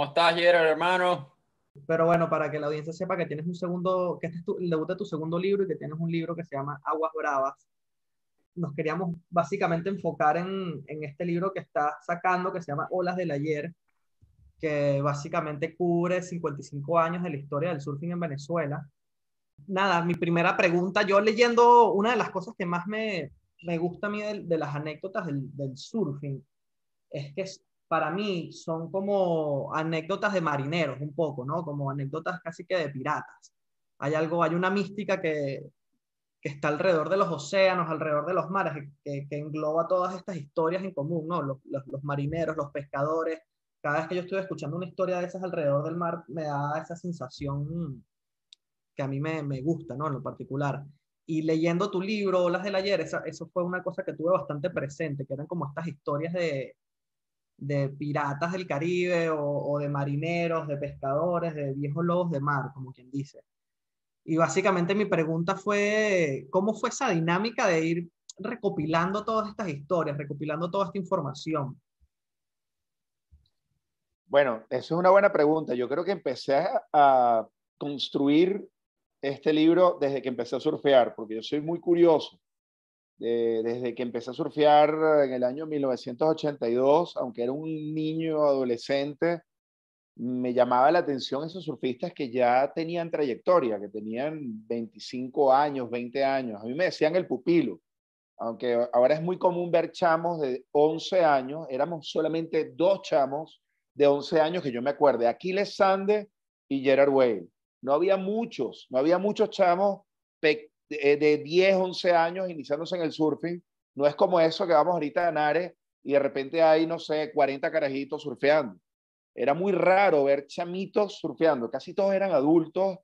¿Cómo estás, hermano? Pero bueno, para que la audiencia sepa que tienes un segundo, que este es tu, el debut de tu segundo libro y que tienes un libro que se llama Aguas Bravas. Nos queríamos básicamente enfocar en, en este libro que estás sacando, que se llama Olas del Ayer, que básicamente cubre 55 años de la historia del surfing en Venezuela. Nada, mi primera pregunta, yo leyendo una de las cosas que más me, me gusta a mí de, las anécdotas del, del surfing, es que es para mí son como anécdotas de marineros, un poco, ¿no? Como anécdotas casi que de piratas. Hay algo, hay una mística que, que está alrededor de los océanos, alrededor de los mares, que, engloba todas estas historias en común, ¿no? Los, marineros, los pescadores. Cada vez que yo estoy escuchando una historia de esas alrededor del mar, me da esa sensación que a mí me, me, gusta, ¿no? En lo particular. Y leyendo tu libro, Olas del Ayer, eso fue una cosa que tuve bastante presente, que eran como estas historias de, de piratas del Caribe o, de marineros, de pescadores, de viejos lobos de mar, como quien dice. Y básicamente mi pregunta fue, ¿cómo fue esa dinámica de ir recopilando todas estas historias, recopilando toda esta información? Bueno, eso es una buena pregunta. Yo creo que empecé a construir este libro desde que empecé a surfear, porque yo soy muy curioso. Eh, desde que empecé a surfear en el año 1982, aunque era un niño adolescente, me llamaba la atención esos surfistas que ya tenían trayectoria, que tenían 25 años, 20 años. A mí me decían el pupilo, aunque ahora es muy común ver chamos de 11 años, éramos solamente dos chamos de 11 años que yo me acuerde, Aquiles Sande y Gerard Whale. No había muchos, no había muchos chamos de, de 10, 11 años iniciándose en el surfing. No es como eso que vamos ahorita a Nare y de repente hay, no sé, 40 carajitos surfeando. Era muy raro ver chamitos surfeando. Casi todos eran adultos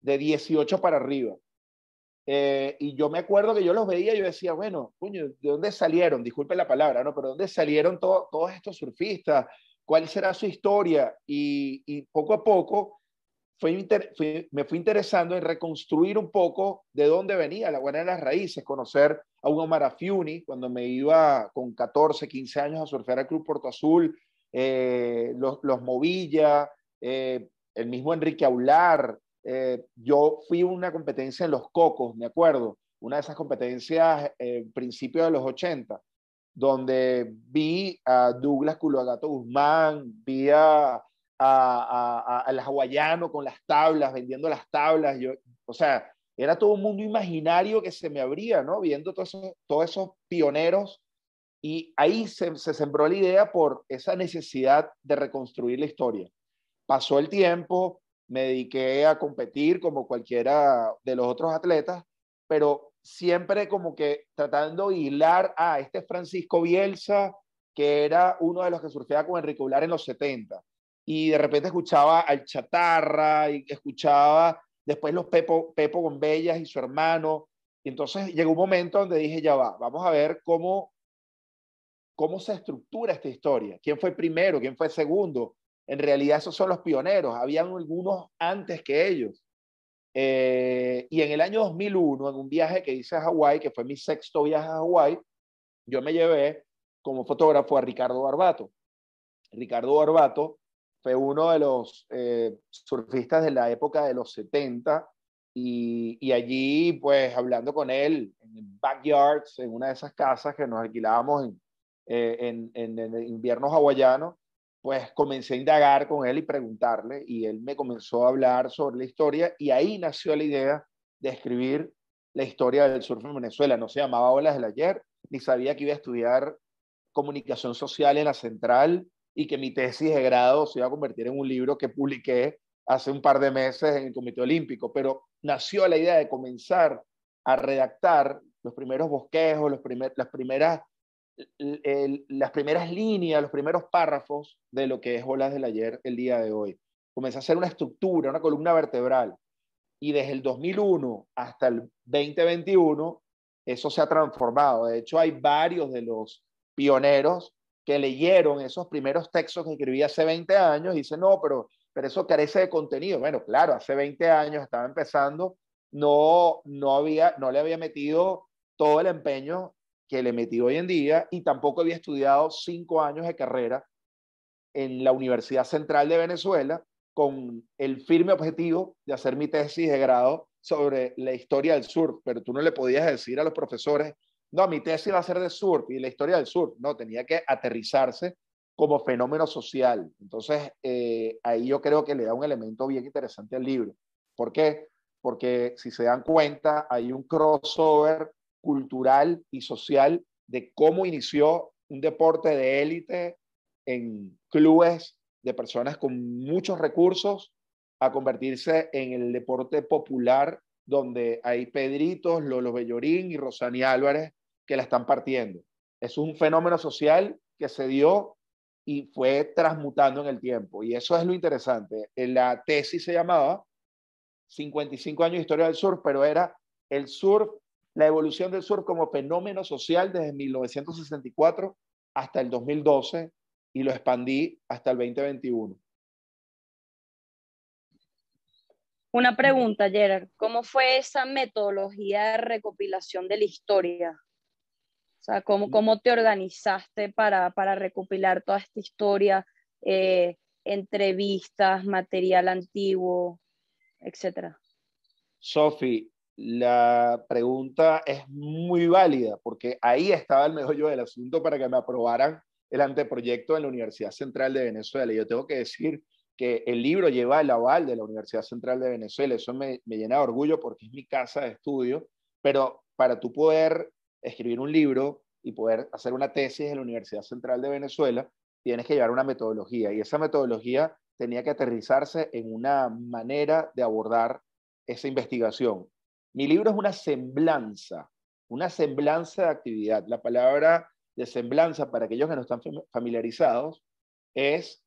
de 18 para arriba. Eh, y yo me acuerdo que yo los veía y yo decía, bueno, puño, ¿de dónde salieron? Disculpe la palabra, ¿no? Pero ¿de dónde salieron todos estos surfistas? ¿Cuál será su historia? y poco a poco me fui interesando en reconstruir un poco de dónde venía la buena de las raíces, conocer a un Omar Afiuni cuando me iba con 14, 15 años a surfear al Club Puerto Azul, eh, los, los, Movilla, eh, el mismo Enrique Aular. Eh, yo fui a una competencia en Los Cocos, me acuerdo, una de esas competencias en principios de los 80 donde vi a Douglas Culoagato Guzmán, vi a a, a, al hawaiano con las tablas, vendiendo las tablas. Yo, o sea, era todo un mundo imaginario que se me abría, ¿no? Viendo todos esos, pioneros. Y ahí se, sembró la idea por esa necesidad de reconstruir la historia. Pasó el tiempo, me dediqué a competir como cualquiera de los otros atletas, pero siempre como que tratando de hilar a este Francisco Bielsa, que era uno de los que surfeaba con Enrique Ular en los 70 y de repente escuchaba al Chatarra y escuchaba después los Pepo, Pepo Bellas y su hermano. Y entonces llegó un momento donde dije, ya va, vamos a ver cómo, cómo se estructura esta historia. ¿Quién fue primero? ¿Quién fue segundo? En realidad esos son los pioneros. Habían algunos antes que ellos. Eh, y en el año 2001, en un viaje que hice a Hawái, que fue mi sexto viaje a Hawái, yo me llevé como fotógrafo a Ricardo Barbato. Ricardo Barbato fue uno de los eh, surfistas de la época de los 70 y, allí pues hablando con él en backyards, en una de esas casas que nos alquilábamos en, eh, invierno hawaiano, pues comencé a indagar con él y preguntarle y él me comenzó a hablar sobre la historia y ahí nació la idea de escribir la historia del surf en Venezuela. No se llamaba Olas del Ayer, ni sabía que iba a estudiar comunicación social en la central y que mi tesis de grado se iba a convertir en un libro que publiqué hace un par de meses en el Comité Olímpico, pero nació la idea de comenzar a redactar los primeros bosquejos, los las, primeras, las primeras líneas, los primeros párrafos de lo que es Olas del Ayer el día de hoy. Comencé a hacer una estructura, una columna vertebral. Y desde el 2001 hasta el 2021, eso se ha transformado. De hecho, hay varios de los pioneros que leyeron esos primeros textos que escribí hace 20 años, y dicen, no, pero, pero eso carece de contenido. Bueno, claro, hace 20 años estaba empezando, no, no, había, no le había metido todo el empeño que le metí hoy en día y tampoco había estudiado cinco años de carrera en la Universidad Central de Venezuela con el firme objetivo de hacer mi tesis de grado sobre la historia del sur, pero tú no le podías decir a los profesores, no, mi tesis va a ser de surf y la historia del surf. No, tenía que aterrizarse como fenómeno social. Entonces, eh, ahí yo creo que le da un elemento bien interesante al libro. ¿Por qué? Porque si se dan cuenta, hay un crossover cultural y social de cómo inició un deporte de élite en clubes de personas con muchos recursos a convertirse en el deporte popular donde hay Pedritos, Lolo Bellorín y Rosani Álvarez que la están partiendo. Es un fenómeno social que se dio y fue transmutando en el tiempo. Y eso es lo interesante. en La tesis se llamaba 55 años de historia del surf, pero era el surf, la evolución del surf como fenómeno social desde 1964 hasta el 2012 y lo expandí hasta el 2021. Una pregunta, Gerard. ¿Cómo fue esa metodología de recopilación de la historia? cómo, mm. cómo te organizaste para, para recopilar toda esta historia, eh, entrevistas, material antiguo, etcétera. Sofi, la pregunta es muy válida porque ahí estaba el meollo del asunto para que me aprobaran el anteproyecto en la Universidad Central de Venezuela. y Yo tengo que decir que el libro lleva el aval de la Universidad Central de Venezuela. Eso me, me llena de orgullo porque es mi casa de estudio, pero para tú poder escribir un libro y poder hacer una tesis en la Universidad Central de Venezuela, tienes que llevar una metodología y esa metodología tenía que aterrizarse en una manera de abordar esa investigación. Mi libro es una semblanza, una semblanza de actividad. La palabra de semblanza, para aquellos que no están familiarizados, es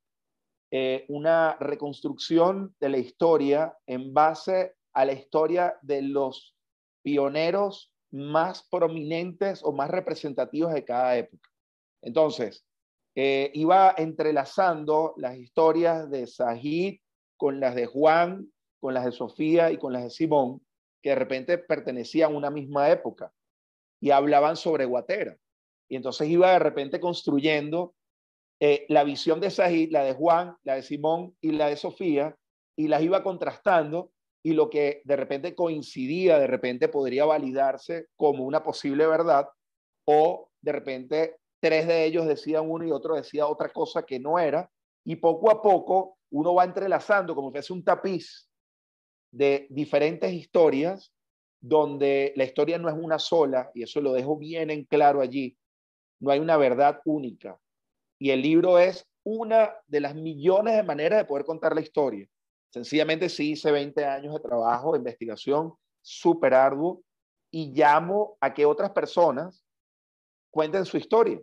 eh, una reconstrucción de la historia en base a la historia de los pioneros más prominentes o más representativos de cada época. Entonces, eh, iba entrelazando las historias de Sajid con las de Juan, con las de Sofía y con las de Simón, que de repente pertenecían a una misma época y hablaban sobre Guatera. Y entonces iba de repente construyendo eh, la visión de Sajid, la de Juan, la de Simón y la de Sofía, y las iba contrastando y lo que de repente coincidía, de repente podría validarse como una posible verdad, o de repente tres de ellos decían uno y otro decía otra cosa que no era, y poco a poco uno va entrelazando como si fuese un tapiz de diferentes historias donde la historia no es una sola, y eso lo dejo bien en claro allí, no hay una verdad única, y el libro es una de las millones de maneras de poder contar la historia. Sencillamente sí hice 20 años de trabajo, de investigación, súper arduo, y llamo a que otras personas cuenten su historia,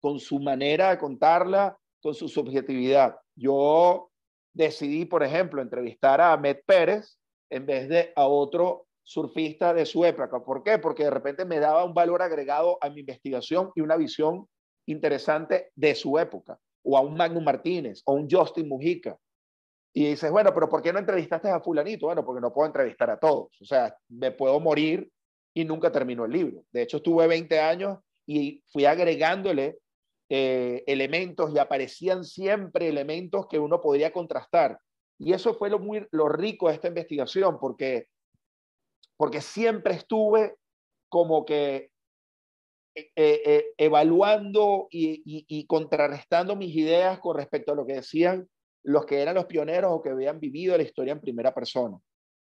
con su manera de contarla, con su subjetividad. Yo decidí, por ejemplo, entrevistar a Ahmed Pérez en vez de a otro surfista de su época. ¿Por qué? Porque de repente me daba un valor agregado a mi investigación y una visión interesante de su época, o a un Magnus Martínez, o un Justin Mujica, y dices, bueno, pero ¿por qué no entrevistaste a fulanito? Bueno, porque no puedo entrevistar a todos. O sea, me puedo morir y nunca terminó el libro. De hecho, estuve 20 años y fui agregándole eh, elementos y aparecían siempre elementos que uno podría contrastar. Y eso fue lo, muy, lo rico de esta investigación, porque, porque siempre estuve como que eh, eh, evaluando y, y, y contrarrestando mis ideas con respecto a lo que decían los que eran los pioneros o que habían vivido la historia en primera persona.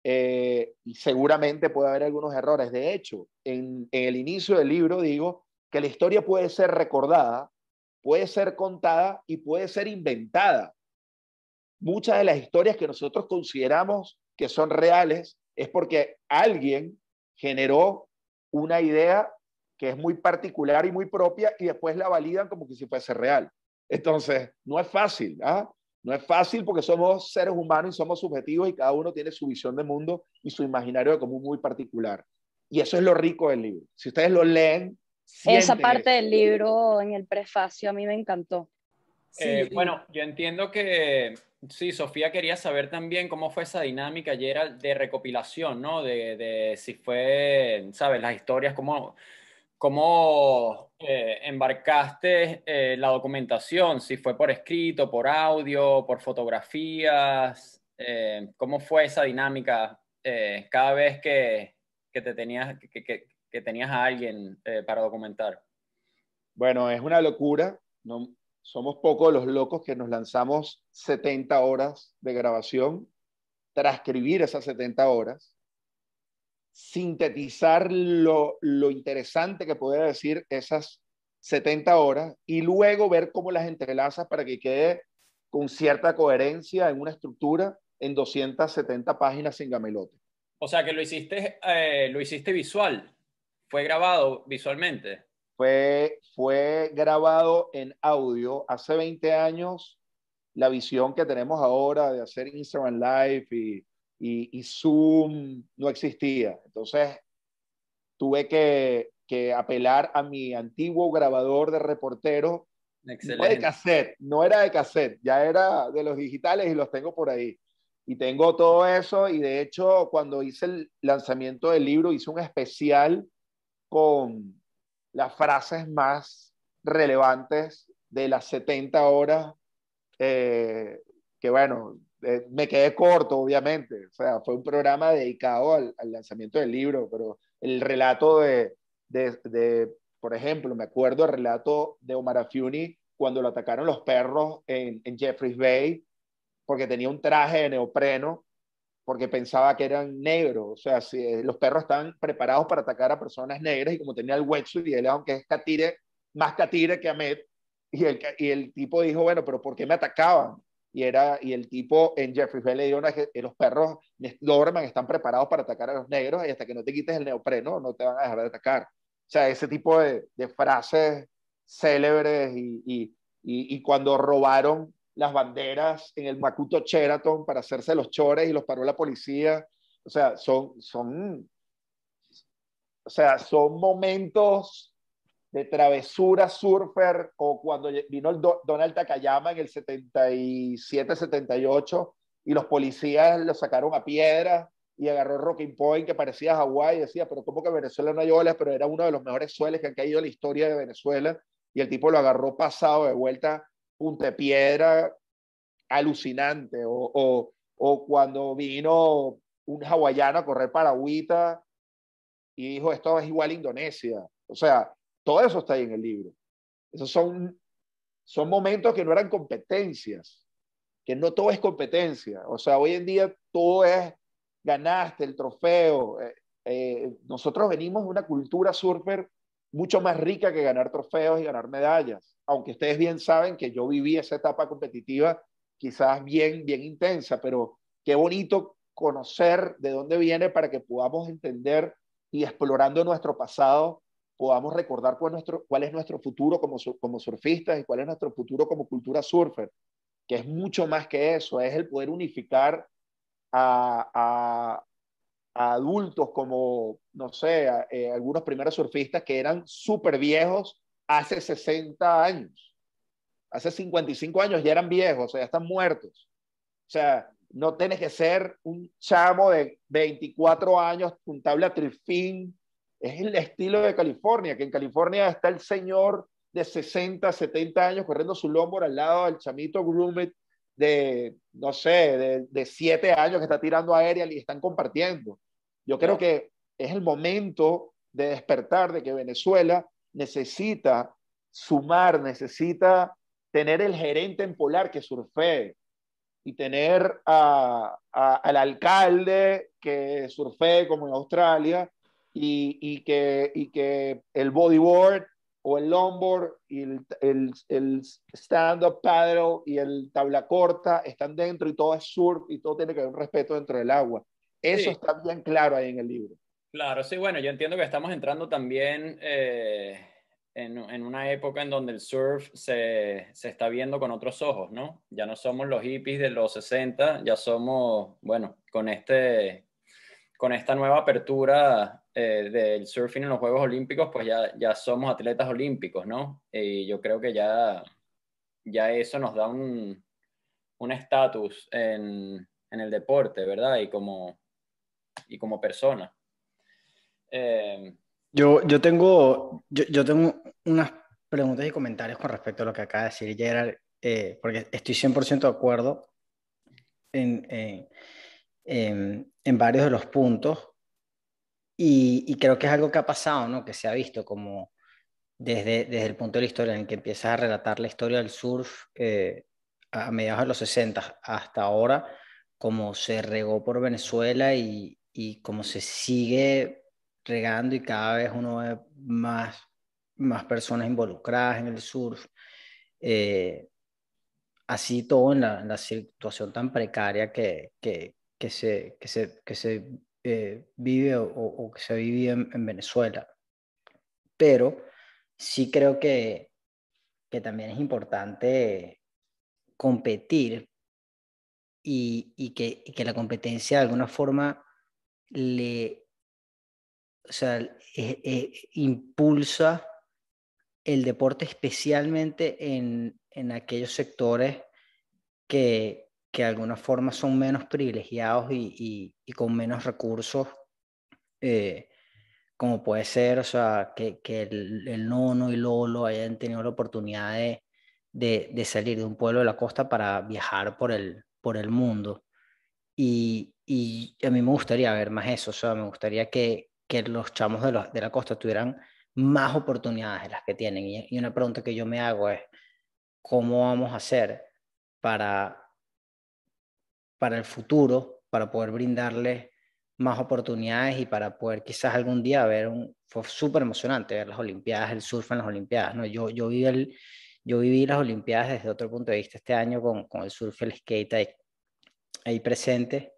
Eh, y seguramente puede haber algunos errores. De hecho, en, en el inicio del libro digo que la historia puede ser recordada, puede ser contada y puede ser inventada. Muchas de las historias que nosotros consideramos que son reales es porque alguien generó una idea que es muy particular y muy propia y después la validan como que si fuese real. Entonces, no es fácil. ¿ah? No es fácil porque somos seres humanos y somos subjetivos y cada uno tiene su visión de mundo y su imaginario de común muy particular. Y eso es lo rico del libro. Si ustedes lo leen... Esa parte del libro en el prefacio a mí me encantó. Eh, bueno, yo entiendo que sí, Sofía quería saber también cómo fue esa dinámica ayer de recopilación, ¿no? De, de si fue, ¿sabes? Las historias, cómo ¿Cómo eh, embarcaste eh, la documentación? Si fue por escrito, por audio, por fotografías, eh, ¿cómo fue esa dinámica cada vez que, te tenías, tenías a alguien para documentar? Bueno, es una locura. No, somos pocos los locos que nos lanzamos 70 horas de grabación, transcribir esas 70 horas sintetizar lo, lo interesante que puede decir esas 70 horas y luego ver cómo las entrelazas para que quede con cierta coherencia en una estructura en 270 páginas sin gamelote. O sea que lo hiciste, eh, lo hiciste visual, fue grabado visualmente. Fue, fue grabado en audio. Hace 20 años, la visión que tenemos ahora de hacer Instagram Live y y, Zoom no existía. Entonces tuve que, apelar a mi antiguo grabador de reportero. Excelente. No de cassette, no era de cassette, ya era de los digitales y los tengo por ahí. Y tengo todo eso y de hecho cuando hice el lanzamiento del libro hice un especial con las frases más relevantes de las 70 horas, eh, que bueno, eh, me quedé corto, obviamente. O sea, fue un programa dedicado al, lanzamiento del libro, pero el relato de, de, por ejemplo, me acuerdo el relato de Omar Afiuni cuando lo atacaron los perros en, Jeffreys Bay, porque tenía un traje de neopreno, porque pensaba que eran negros. O sea, eh, los perros están preparados para atacar a personas negras y como tenía el wetsuit y él, aunque es catire, más catire que Ahmed, y y el tipo dijo, bueno, pero ¿por qué me atacaban? y, era, y el tipo en Jeffrey Bell le dio una que eh, los perros Doberman están preparados para atacar a los negros y hasta que no te quites el neopreno no te van a dejar de atacar. O sea, ese tipo de, de frases célebres y, y, y, cuando robaron las banderas en el Macuto cheraton para hacerse los chores y los paró la policía. O sea, son, son, o sea, son momentos de travesura surfer, o cuando vino el Donald Takayama en el 77-78 y los policías lo sacaron a piedra y agarró Rocking Point que parecía Hawái y decía, pero ¿cómo que Venezuela no hay olas? Pero era uno de los mejores sueles que han caído en la historia de Venezuela y el tipo lo agarró pasado de vuelta, punta de piedra, alucinante. O, o, cuando vino un hawaiano a correr paraguita y dijo, esto es igual Indonesia. O sea, todo eso está ahí en el libro. Esos son, son momentos que no eran competencias, que no todo es competencia. O sea, hoy en día todo es ganaste el trofeo. Eh, eh, nosotros venimos de una cultura surfer mucho más rica que ganar trofeos y ganar medallas. Aunque ustedes bien saben que yo viví esa etapa competitiva quizás bien, bien intensa, pero qué bonito conocer de dónde viene para que podamos entender y explorando nuestro pasado podamos recordar cuál, nuestro, cuál es nuestro futuro como, como surfistas y cuál es nuestro futuro como cultura surfer, que es mucho más que eso, es el poder unificar a, a, adultos como, no sé, eh, algunos primeros surfistas que eran súper viejos hace 60 años, hace 55 años ya eran viejos, o sea, ya están muertos. O sea, no tienes que ser un chamo de 24 años, puntable a trifín, es el estilo de California, que en California está el señor de 60, 70 años corriendo su lombo al lado del chamito grumet de, no sé, de, de 7 años que está tirando aérea y están compartiendo. Yo creo que es el momento de despertar de que Venezuela necesita sumar, necesita tener el gerente en polar que surfee y tener al alcalde que surfee como en Australia y, que, y que el bodyboard o el longboard y el, el, el stand-up paddle y el tabla corta están dentro y todo es surf y todo tiene que ver un respeto dentro del agua. Eso está bien claro ahí en el libro. Claro, sí, bueno, yo entiendo que estamos entrando también eh, en, en, una época en donde el surf se, se, está viendo con otros ojos, ¿no? Ya no somos los hippies de los 60, ya somos, bueno, con este, con esta nueva apertura eh, del surfing en los Juegos Olímpicos, pues ya, ya somos atletas olímpicos, ¿no? Y yo creo que ya, ya eso nos da un estatus en, el deporte, ¿verdad? Y como, y como persona. Em, yo, yo, tengo, yo, tengo unas preguntas y comentarios con respecto a lo que acaba de decir Gerard, eh, porque estoy 100% de acuerdo en en varios de los puntos y, creo que es algo que ha pasado, ¿no? Que se ha visto como desde, desde el punto de la historia en que empiezas a relatar la historia del surf eh, a mediados de los 60 hasta ahora, como se regó por Venezuela y, y como se sigue regando y cada vez uno ve más, más personas involucradas en el surf. Eh, así todo en la, en la, situación tan precaria que, que se, eh, vive o, que se vive en, Venezuela. Pero sí creo que, también es importante competir y, que, la competencia de alguna forma le o sea, e, e, impulsa el deporte especialmente en aquellos sectores que, que de alguna forma son menos privilegiados y, con menos recursos, eh, como puede ser, o sea, que, el, nono y Lolo hayan tenido la oportunidad de, salir de un pueblo de la costa para viajar por el, por el mundo. Y, a mí me gustaría ver más eso, o sea, me gustaría que, los chamos de, la costa tuvieran más oportunidades de las que tienen. y una pregunta que yo me hago es, ¿cómo vamos a hacer para para el futuro, para poder brindarle más oportunidades y para poder quizás algún día ver un... Fue súper emocionante ver las Olimpiadas, el surf en las Olimpiadas, ¿no? Yo, yo, viví, el, yo viví las Olimpiadas desde otro punto de vista este año con, con el surf, el skate ahí, presente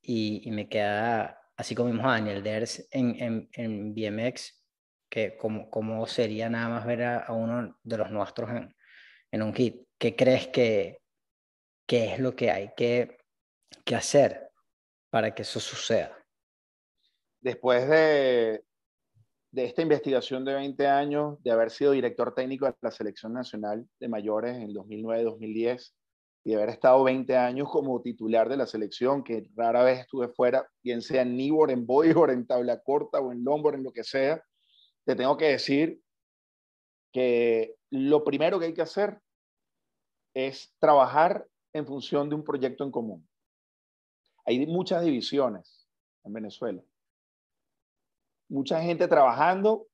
y, me queda, así como vimos a Daniel Ders en, en, en BMX, que como, como sería nada más ver a, uno de los nuestros en, en un hit. ¿Qué crees que, que es lo que hay que ¿Qué hacer para que eso suceda? Después de, de esta investigación de 20 años, de haber sido director técnico de la Selección Nacional de Mayores en 2009-2010 y de haber estado 20 años como titular de la selección, que rara vez estuve fuera, bien sea en Nibor, en Boybor, en Tabla Corta o en Lombor, en lo que sea, te tengo que decir que lo primero que hay que hacer es trabajar en función de un proyecto en común. Hay muchas divisiones en Venezuela. Mucha gente trabajando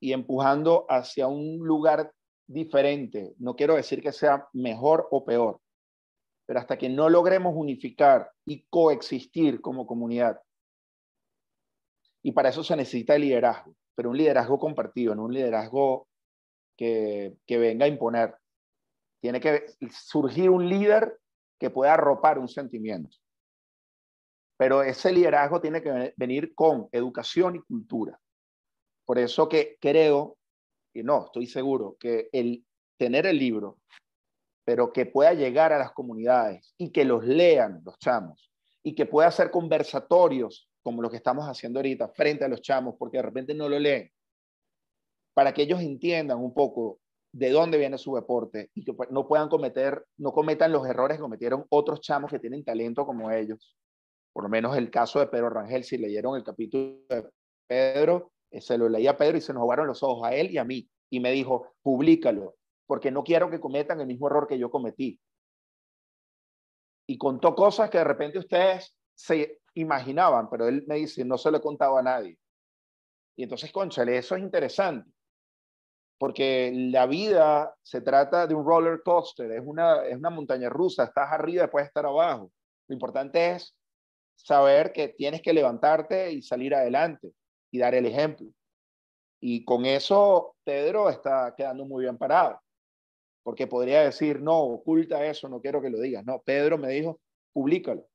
y empujando hacia un lugar diferente. No quiero decir que sea mejor o peor, pero hasta que no logremos unificar y coexistir como comunidad. Y para eso se necesita el liderazgo, pero un liderazgo compartido, no un liderazgo que, que venga a imponer. Tiene que surgir un líder que pueda arropar un sentimiento. Pero ese liderazgo tiene que venir con educación y cultura. Por eso que creo, y no, estoy seguro, que el tener el libro, pero que pueda llegar a las comunidades y que los lean los chamos y que pueda hacer conversatorios como los que estamos haciendo ahorita frente a los chamos, porque de repente no lo leen, para que ellos entiendan un poco de dónde viene su deporte y que no puedan cometer, no cometan los errores que cometieron otros chamos que tienen talento como ellos. Por lo menos el caso de Pedro Rangel, si leyeron el capítulo de Pedro, eh, se lo leía a Pedro y se nos jugaron los ojos a él y a mí. Y me dijo, públicalo, porque no quiero que cometan el mismo error que yo cometí. Y contó cosas que de repente ustedes se imaginaban, pero él me dice, no se lo he contado a nadie. Y entonces, conchale, eso es interesante porque la vida se trata de un roller coaster, es una, es una montaña rusa, estás arriba, y puedes estar abajo. Lo importante es saber que tienes que levantarte y salir adelante y dar el ejemplo. Y con eso Pedro está quedando muy bien parado, porque podría decir, no, oculta eso, no quiero que lo digas. No, Pedro me dijo, públicalo.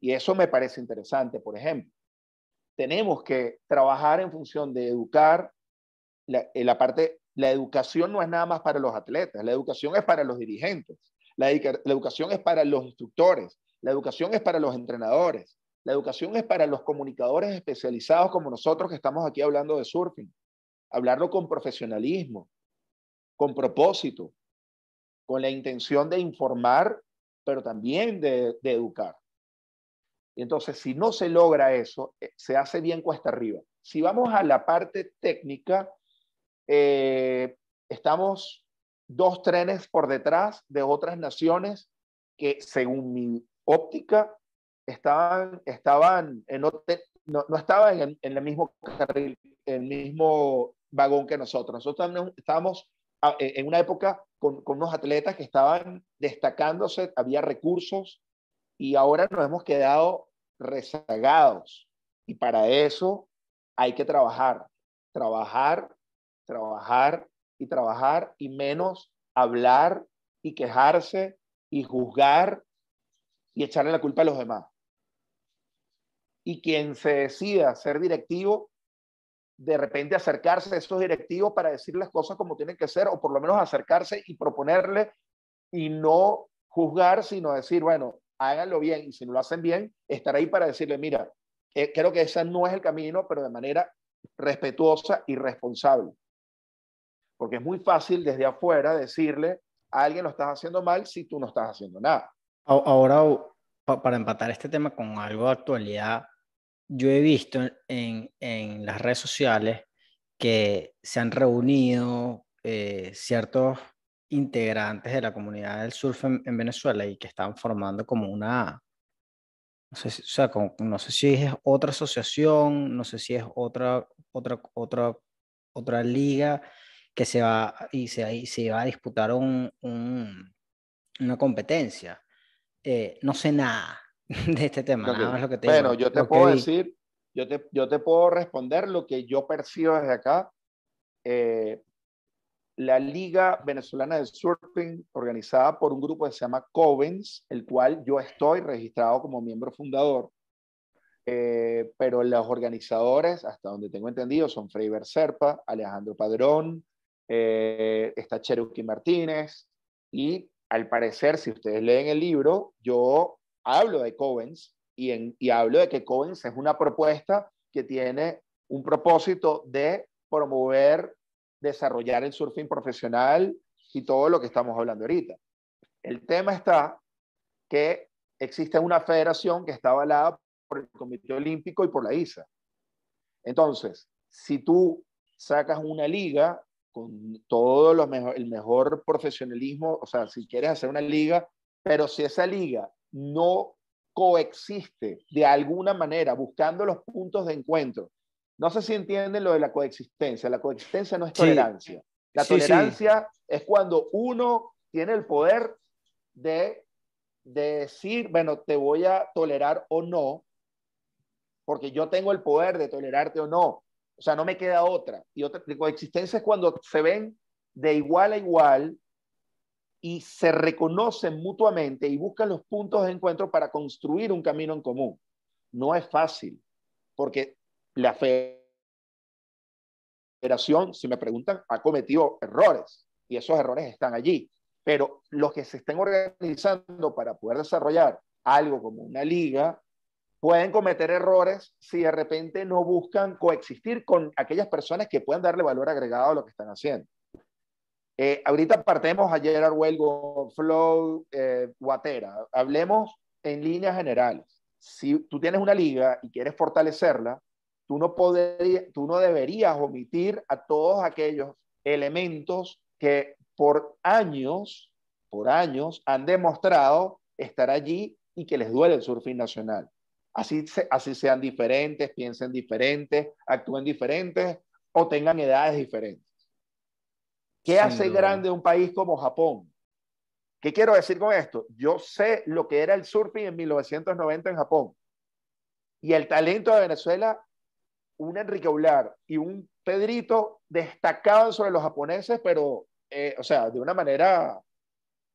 Y eso me parece interesante, por ejemplo. Tenemos que trabajar en función de educar en eh, la parte la educación no es nada más para los atletas, la educación es para los dirigentes, la, educación es para los instructores, la educación es para los entrenadores, la educación es para los comunicadores especializados como nosotros que estamos aquí hablando de surfing. Hablarlo con profesionalismo, con propósito, con la intención de informar, pero también de, educar. entonces, si no se logra eso, eh, se hace bien cuesta arriba. Si vamos a la parte técnica, eh, estamos dos trenes por detrás de otras naciones que, según mi óptica, estaban, estaban en, no, no, estaban en, el mismo carril, en el mismo vagón que nosotros. Nosotros estábamos ah, eh, en una época con, con unos atletas que estaban destacándose, había recursos y ahora nos hemos quedado rezagados. Y para eso hay que trabajar, trabajar trabajar y trabajar y menos hablar y quejarse y juzgar y echarle la culpa a los demás. Y quien se decida ser directivo, de repente acercarse a esos directivos para decir las cosas como tienen que ser, o por lo menos acercarse y proponerle y no juzgar, sino decir, bueno, háganlo bien y si no lo hacen bien, estar ahí para decirle, mira, eh, creo que ese no es el camino, pero de manera respetuosa y responsable. Porque es muy fácil desde afuera decirle a alguien lo estás haciendo mal si tú no estás haciendo nada. Ahora, para empatar este tema con algo de actualidad, yo he visto en, las redes sociales que se han reunido eh, ciertos integrantes de la comunidad del surf en, Venezuela y que están formando como una, no sé, si, o sea, no sé si es otra asociación, no sé si es otra, otra, otra, otra liga, que se va, y se, va a disputar un, una competencia. Eh, no sé nada de este tema, lo que Bueno, yo te puedo decir, yo te, yo te puedo responder lo que yo percibo desde acá. Eh, la Liga Venezolana de Surfing, organizada por un grupo que se llama Covens, el cual yo estoy registrado como miembro fundador. Eh, pero los organizadores, hasta donde tengo entendido, son Freiber Serpa, Alejandro Padrón, eh, está Cheruki Martínez, y al parecer, si ustedes leen el libro, yo hablo de Covens y, y hablo de que Covens es una propuesta que tiene un propósito de promover, desarrollar el surfing profesional y todo lo que estamos hablando ahorita. El tema está que existe una federación que está avalada por el Comité Olímpico y por la ISA. Entonces, si tú sacas una liga con todo el mejor profesionalismo, o sea, si quieres hacer una liga, pero si esa liga no coexiste de alguna manera, buscando los puntos de encuentro. No sé si entienden lo de la coexistencia. La coexistencia no es tolerancia. La tolerancia es cuando uno tiene el poder de decir, bueno, te voy a tolerar o no, porque yo tengo el poder de tolerarte o no. O sea, no me queda otra. Y otra coexistencia es cuando se ven de igual a igual y se reconocen mutuamente y buscan los puntos de encuentro para construir un camino en común. No es fácil, porque la federación, si me preguntan, ha cometido errores y esos errores están allí. Pero los que se estén organizando para poder desarrollar algo como una liga pueden cometer errores si de repente no buscan coexistir con aquellas personas que puedan darle valor agregado a lo que están haciendo. Eh, ahorita partemos a Gerard Huelgo, Flow, eh, Guatera. Hablemos en líneas generales. Si tú tienes una liga y quieres fortalecerla, tú no, tú no deberías omitir a todos aquellos elementos que por años, por años han demostrado estar allí y que les duele el surfing nacional. Así, sean diferentes, piensen diferentes, actúen diferentes o tengan edades diferentes. ¿Qué hace grande un país como Japón? ¿Qué quiero decir con esto? Yo sé lo que era el surfing en 1990 en Japón. Y el talento de Venezuela, un Enrique Ular y un Pedrito destacaban sobre los japoneses, pero, eh, o sea, de una manera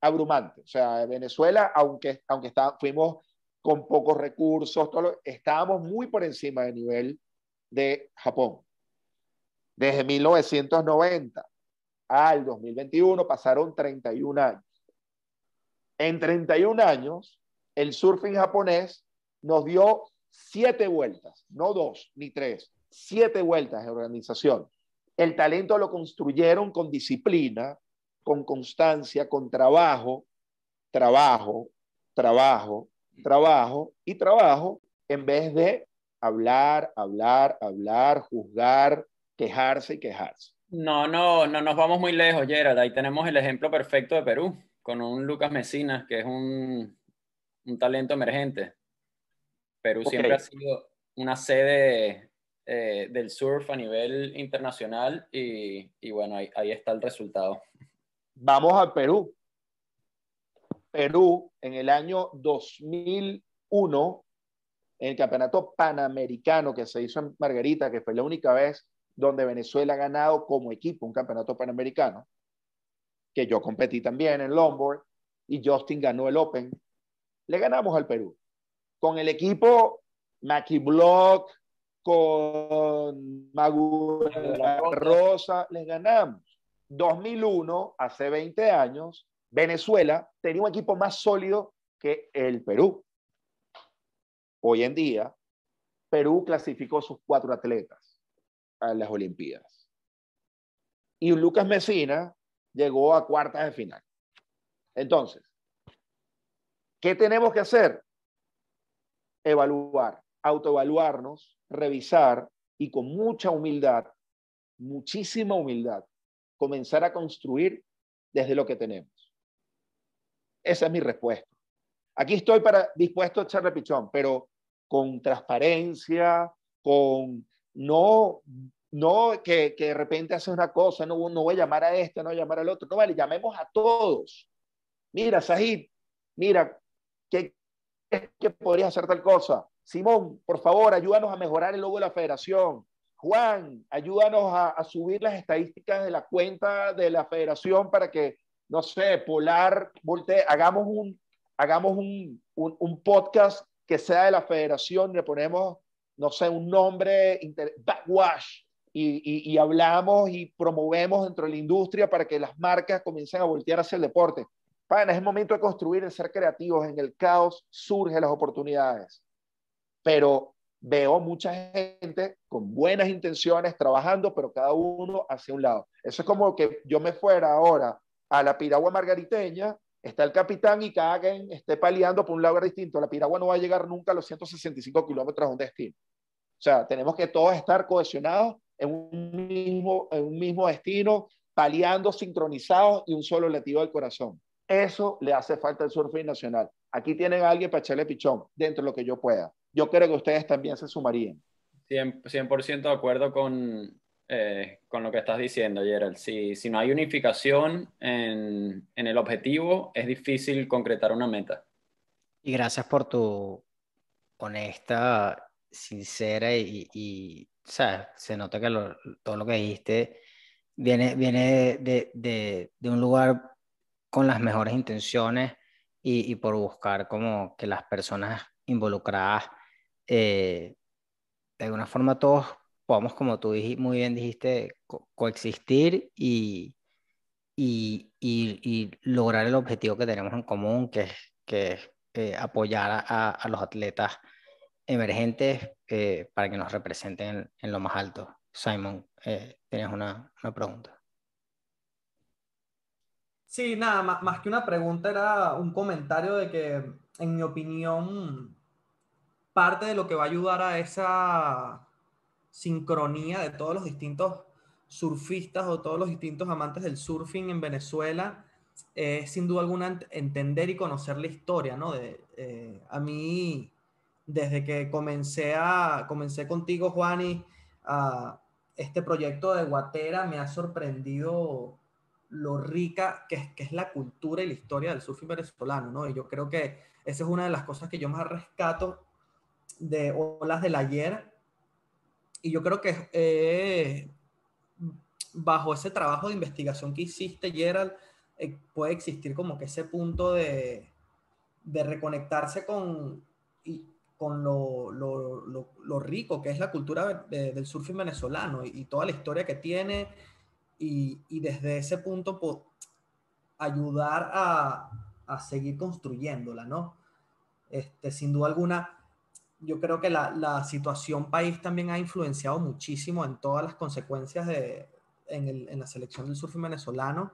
abrumante. O sea, Venezuela, aunque, aunque está, fuimos con pocos recursos, estábamos muy por encima del nivel de Japón. Desde 1990 al 2021 pasaron 31 años. En 31 años, el surfing japonés nos dio siete vueltas, no dos ni tres, siete vueltas de organización. El talento lo construyeron con disciplina, con constancia, con trabajo, trabajo, trabajo, trabajo y trabajo en vez de hablar, hablar, hablar, juzgar, quejarse y quejarse. No, no, no nos vamos muy lejos, Gerard. Ahí tenemos el ejemplo perfecto de Perú, con un Lucas Mesinas, que es un, talento emergente. Perú siempre ha sido una sede eh, del surf a nivel internacional y, bueno, ahí, ahí está el resultado. Vamos al Perú, Perú en el año 2001, en el campeonato panamericano que se hizo en Margarita, que fue la única vez donde Venezuela ha ganado como equipo un campeonato panamericano, que yo competí también en Longboard y Justin ganó el Open, le ganamos al Perú. Con el equipo Maki Block, con Magu Rosa, les ganamos. 2001, hace 20 años, Venezuela tenía un equipo más sólido que el Perú. Hoy en día, Perú clasificó sus cuatro atletas a las Olimpiadas. Y Lucas Mesina llegó a cuartas de final. Entonces, ¿qué tenemos que hacer? Evaluar, autoevaluarnos, revisar y con mucha humildad, muchísima humildad, comenzar a construir desde lo que tenemos. Esa es mi respuesta. Aquí estoy para, dispuesto a echarle pichón, pero con transparencia, con no, no que, de repente haces una cosa, no, voy a llamar a este, no voy a llamar al otro. No vale, llamemos a todos. Mira, Sahid, mira, ¿qué es que podrías hacer tal cosa? Simón, por favor, ayúdanos a mejorar el logo de la federación. Juan, ayúdanos a, subir las estadísticas de la cuenta de la federación para que no sé, Polar, Volte, hagamos un, hagamos un, un, podcast que sea de la federación, le ponemos, no sé, un nombre, Backwash, y, y, hablamos y promovemos dentro de la industria para que las marcas comiencen a voltear hacia el deporte. para en el momento de construir, de ser creativos. En el caos surgen las oportunidades. Pero veo mucha gente con buenas intenciones trabajando, pero cada uno hacia un lado. Eso es como que yo me fuera ahora a la piragua margariteña, está el capitán y cada quien esté paliando por un lado distinto. La piragua no va a llegar nunca a los 165 kilómetros a un destino. O sea, tenemos que todos estar cohesionados en un mismo, en un mismo destino, paliando, sincronizados y un solo latido del corazón. Eso le hace falta al surfing nacional. Aquí tienen a alguien para echarle pichón, dentro de lo que yo pueda. Yo creo que ustedes también se sumarían. 100 de acuerdo con, eh, con lo que estás diciendo, Gerald. Si, no hay unificación en, el objetivo, es difícil concretar una meta. Y gracias por tu honesta, sincera y, ¿sabes? se nota que todo lo que dijiste viene, viene de, un lugar con las mejores intenciones y, por buscar como que las personas involucradas, eh, de alguna forma todos podamos, como tú muy bien dijiste, coexistir y, lograr el objetivo que tenemos en común, que es, que eh, apoyar a, los atletas emergentes eh, para que nos representen en, lo más alto. Simon, eh, tienes una, pregunta. Sí, nada, más, más que una pregunta era un comentario de que, en mi opinión, parte de lo que va a ayudar a esa sincronía de todos los distintos surfistas o todos los distintos amantes del surfing en Venezuela eh, es sin duda alguna entender y conocer la historia, ¿no? De, eh, a mí, desde que comencé, a, comencé contigo, Juan, a, este proyecto de Guatera me ha sorprendido lo rica que es, que es la cultura y la historia del surfing venezolano, ¿no? Y yo creo que esa es una de las cosas que yo más rescato de Olas del Ayer, y yo creo que eh, bajo ese trabajo de investigación que hiciste, Gerald, eh, puede existir como que ese punto de, reconectarse con, y, con lo, rico que es la cultura del surfing venezolano y, toda la historia que tiene, y, desde ese punto ayudar a, a seguir construyéndola, ¿no? Este, sin duda alguna, yo creo que la, la, situación país también ha influenciado muchísimo en todas las consecuencias de, en, el, en la selección del surf venezolano.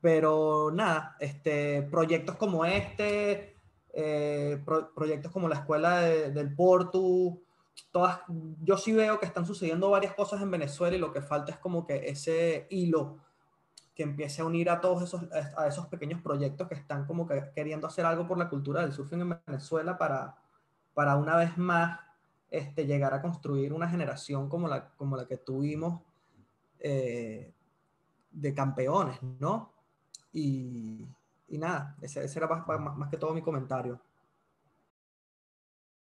Pero nada, este, proyectos como este, eh, proyectos como la escuela del Portu, todas, yo sí veo que están sucediendo varias cosas en Venezuela y lo que falta es como que ese hilo que empiece a unir a todos esos, a esos pequeños proyectos que están como que queriendo hacer algo por la cultura del surfing en Venezuela para, para una vez más este, llegar a construir una generación como la, como la que tuvimos eh, de campeones, ¿no? Y, nada, ese, era más, que todo mi comentario.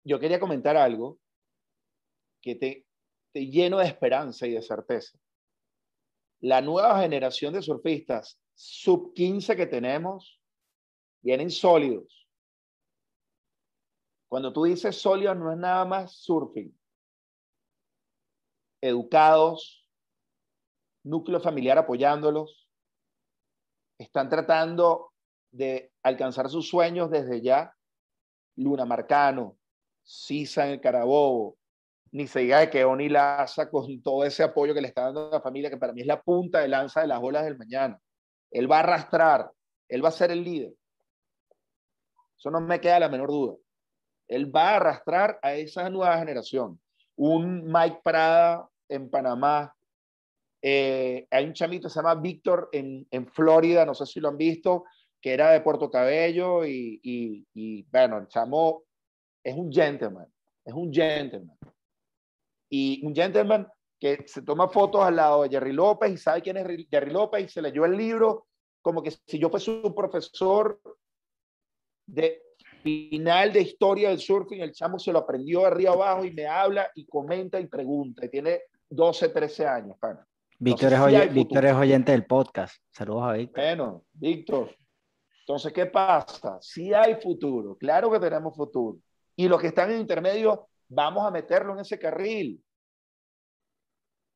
Yo quería comentar algo que te, te lleno de esperanza y de certeza. La nueva generación de surfistas sub 15 que tenemos vienen sólidos cuando tú dices sólido, no es nada más surfing. Educados, núcleo familiar apoyándolos, están tratando de alcanzar sus sueños desde ya. Luna Marcano, Sisa en el Carabobo, ni se diga que Oni Laza con todo ese apoyo que le está dando a la familia, que para mí es la punta de lanza de las olas del mañana. Él va a arrastrar, él va a ser el líder. Eso no me queda la menor duda. Él va a arrastrar a esa nueva generación. Un Mike Prada en Panamá. Eh, hay un chamito que se llama Víctor en, Florida, no sé si lo han visto, que era de Puerto Cabello y, y bueno, el chamo es un gentleman, es un gentleman. Y un gentleman que se toma fotos al lado de Jerry López y sabe quién es Jerry López y se leyó el libro, como que si yo fuese un profesor de, final de historia del surfing, el chamo se lo aprendió arriba abajo y me habla y comenta y pregunta. Y tiene 12, 13 años, Víctor, es, oyente del podcast. Saludos a Víctor. Bueno, Víctor. Entonces, ¿qué pasa? si hay futuro. Claro que tenemos futuro. Y los que están en intermedio, vamos a meterlo en ese carril.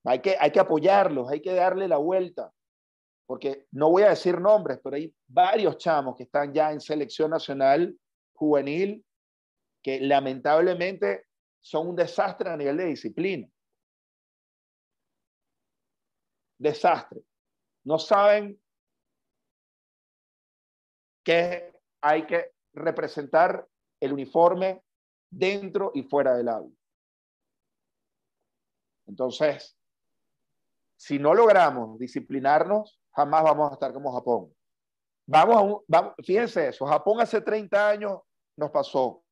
Hay que, hay que apoyarlos, hay que darle la vuelta. Porque no voy a decir nombres, pero hay varios chamos que están ya en selección nacional juvenil que lamentablemente son un desastre a nivel de disciplina. Desastre. No saben que hay que representar el uniforme dentro y fuera del aula. Entonces, si no logramos disciplinarnos, jamás vamos a estar como Japón. Vamos a fíjense eso, Japón hace 30 años nos pasó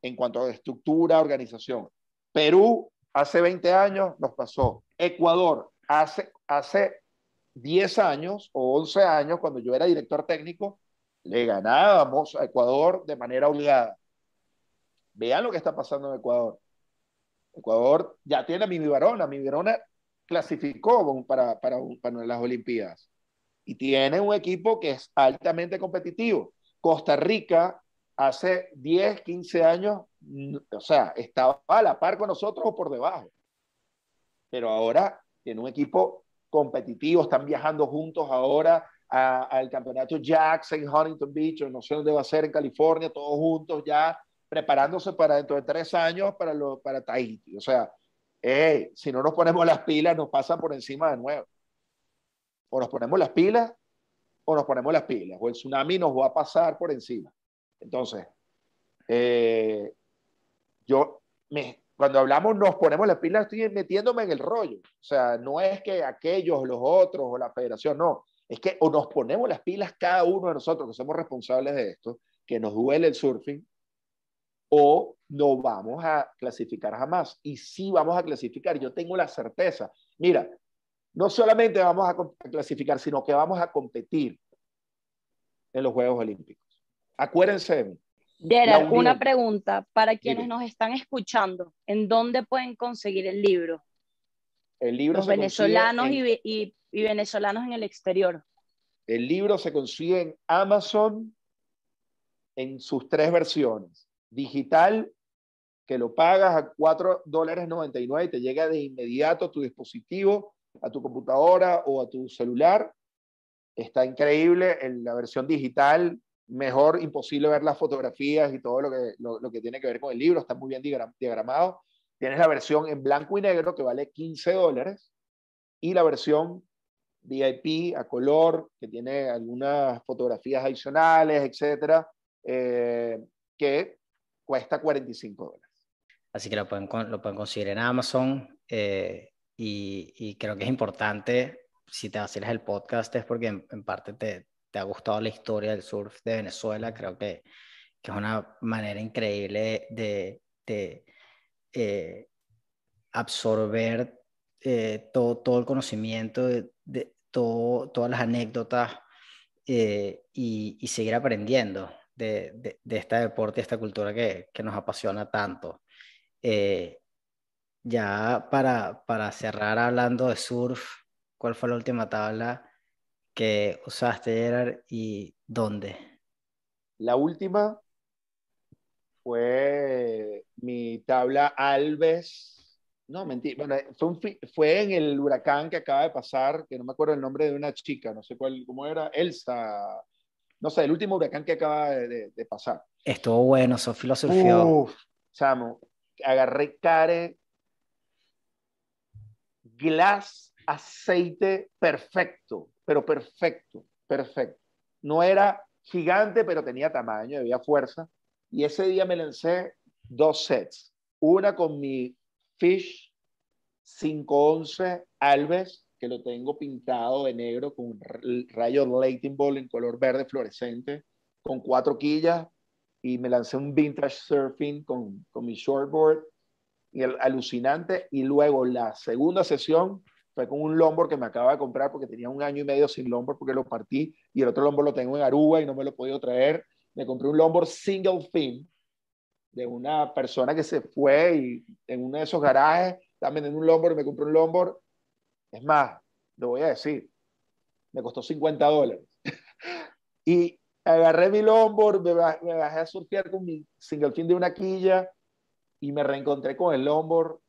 en cuanto a estructura, organización. Perú hace 20 años nos pasó. Ecuador hace, hace 10 años o 11 años, cuando yo era director técnico, le ganábamos a Ecuador de manera obligada. Vean lo que está pasando en Ecuador. Ecuador ya tiene a Mimi Barona. Mimi clasificó para, para las Olimpiadas. Y tiene un equipo que es altamente competitivo. Costa Rica hace 10, 15 años, o sea, estaba a la par con nosotros o por debajo. Pero ahora en un equipo competitivo, están viajando juntos ahora al campeonato Jackson, Huntington Beach, o no sé dónde va a ser, en California, todos juntos ya preparándose para dentro de tres años para, lo, para Tahiti. O sea, eh, si no nos ponemos las pilas, nos pasan por encima de nuevo. O nos ponemos las pilas, o nos ponemos las pilas, o el tsunami nos va a pasar por encima. Entonces, eh, yo, me, cuando hablamos nos ponemos las pilas, estoy metiéndome en el rollo. O sea, no es que aquellos, los otros o la federación, no. Es que o nos ponemos las pilas cada uno de nosotros que somos responsables de esto, que nos duele el surfing, o no vamos a clasificar jamás. Y sí vamos a clasificar, yo tengo la certeza. Mira, no solamente vamos a clasificar, sino que vamos a competir en los Juegos Olímpicos. Acuérdense de mí. una pregunta para quienes nos están escuchando. ¿En dónde pueden conseguir el libro? El libro Los venezolanos y, venezolanos en el exterior. El libro se consigue en Amazon en sus tres versiones. Digital, que lo pagas a 4.99 dólares y te llega de inmediato a tu dispositivo, a tu computadora o a tu celular. Está increíble en la versión digital, mejor imposible ver las fotografías y todo lo que, lo, que tiene que ver con el libro, está muy bien diagramado. Tienes la versión en blanco y negro que vale 15 dólares y la versión VIP a color que tiene algunas fotografías adicionales, etcétera, eh, que cuesta 45 dólares. Así que lo pueden, lo pueden conseguir en Amazon eh, y, creo que es importante si te haces el podcast es porque en parte te, te ha gustado la historia del surf de Venezuela, creo que, es una manera increíble de, eh, absorber eh, todo, el conocimiento, de, todas las anécdotas eh, y, seguir aprendiendo de, este deporte, esta cultura que, nos apasiona tanto. ya para cerrar hablando de surf, ¿cuál fue la última tabla que usaste, Gerard, y dónde? La última fue mi tabla Alves. No, mentira. Bueno, fue, en el huracán que acaba de pasar, que no me acuerdo el nombre de una chica, no sé cuál, cómo era, Elsa. No sé, el último huracán que acaba de, pasar. Estuvo bueno, Sofi lo Uf, chamo, agarré care, glass, aceite perfecto pero perfecto, perfecto. No era gigante, pero tenía tamaño, había fuerza. Y ese día me lancé dos sets. Una con mi Fish 511 Alves, que lo tengo pintado de negro con un rayo Lightning Ball en color verde fluorescente, con cuatro quillas. Y me lancé un vintage surfing con, mi shortboard. Y el alucinante. Y luego la segunda sesión fue con un lombor que me acaba de comprar porque tenía un año y medio sin lombor porque lo partí y el otro lombor lo tengo en Aruba y no me lo he podido traer. Me compré un lombor single fin de una persona que se fue y en uno de esos garajes también en un lombor me compré un lombor. Es más, lo voy a decir, me costó 50 dólares. y agarré mi lombor, me, bajé a surfear con mi single fin de una quilla y me reencontré con el lombor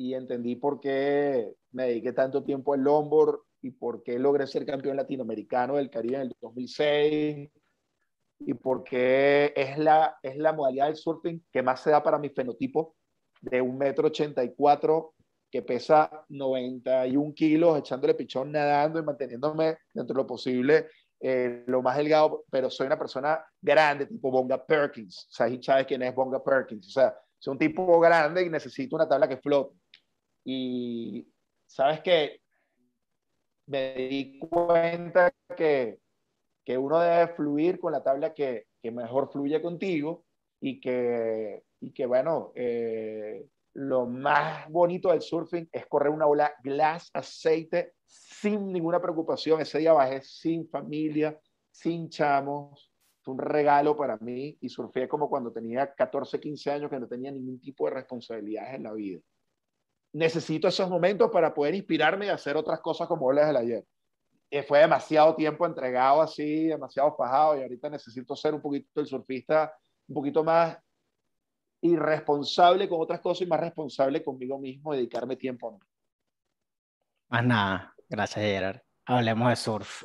y entendí por qué me dediqué tanto tiempo al longboard y por qué logré ser campeón latinoamericano del Caribe en el 2006 y por qué es la, es la modalidad del surfing que más se da para mi fenotipo de 1,84m que pesa 91 kilos, echándole pichón, nadando y manteniéndome dentro de lo posible eh, lo más delgado, pero soy una persona grande, tipo Bonga Perkins. ¿sabes quién es Bonga Perkins? O sea, soy un tipo grande y necesito una tabla que flote. Y sabes que me di cuenta que, uno debe fluir con la tabla que, mejor fluye contigo y que, y que bueno, eh, lo más bonito del surfing es correr una ola glass, aceite, sin ninguna preocupación. Ese día bajé sin familia, sin chamos. Fue un regalo para mí y surfé como cuando tenía 14, 15 años, que no tenía ningún tipo de responsabilidades en la vida necesito esos momentos para poder inspirarme y hacer otras cosas como las del ayer. Eh, fue demasiado tiempo entregado así, demasiado fajado y ahorita necesito ser un poquito el surfista, un poquito más irresponsable con otras cosas y más responsable conmigo mismo, dedicarme tiempo a mí. Más nada. Gracias, Gerard. Hablemos de surf.